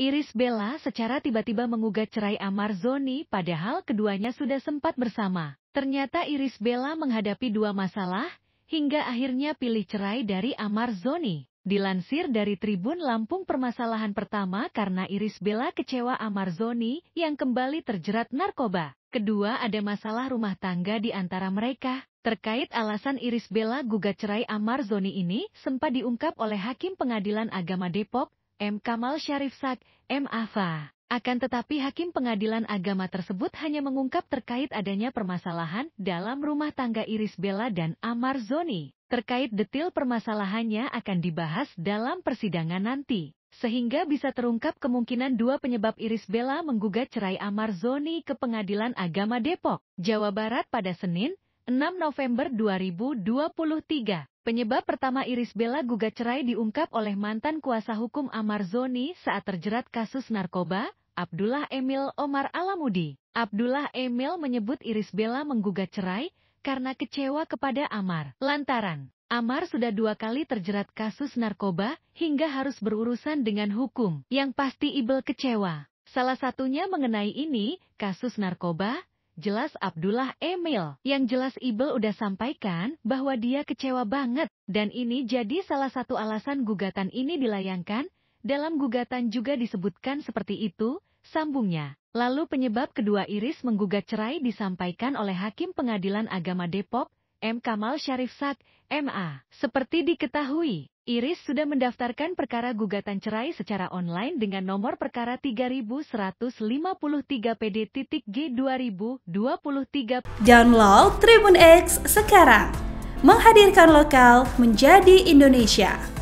Iris Bella secara tiba-tiba mengugat cerai Amar Zoni padahal keduanya sudah sempat bersama. Ternyata Iris Bella menghadapi dua masalah, hingga akhirnya pilih cerai dari Amar Zoni. Dilansir dari Tribun Lampung permasalahan pertama karena Iris Bella kecewa Amar Zoni yang kembali terjerat narkoba. Kedua ada masalah rumah tangga di antara mereka. Terkait alasan Iris Bella gugat cerai Amar Zoni ini sempat diungkap oleh Hakim Pengadilan Agama Depok, M. Kamal Syarif Sak, M. Afa. Akan tetapi hakim pengadilan agama tersebut hanya mengungkap terkait adanya permasalahan dalam rumah tangga Iris Bella dan Amar Zoni. Terkait detil permasalahannya akan dibahas dalam persidangan nanti. Sehingga bisa terungkap kemungkinan dua penyebab Iris Bella menggugat cerai Amar Zoni ke pengadilan agama Depok, Jawa Barat pada Senin, 6 November 2023. Penyebab pertama Iris Bella gugat cerai diungkap oleh mantan kuasa hukum Amar Zoni saat terjerat kasus narkoba, Abdullah Emil Omar Alamudi. Abdullah Emil menyebut Iris Bella menggugat cerai karena kecewa kepada Amar. Lantaran, Amar sudah dua kali terjerat kasus narkoba hingga harus berurusan dengan hukum. Yang pasti Ibel kecewa. Salah satunya mengenai ini, kasus narkoba, jelas Abdullah Emil. Yang jelas Ibel udah sampaikan bahwa dia kecewa banget. Dan ini jadi salah satu alasan gugatan ini dilayangkan. Dalam gugatan juga disebutkan seperti itu, sambungnya. Lalu penyebab kedua Iris menggugat cerai disampaikan oleh Hakim Pengadilan Agama Depok, M. Kamal Syarif Sak, MA. Seperti diketahui, Iris sudah mendaftarkan perkara gugatan cerai secara online dengan nomor perkara 3153 PD.G 2023. Download Tribun X sekarang. Menghadirkan lokal menjadi Indonesia.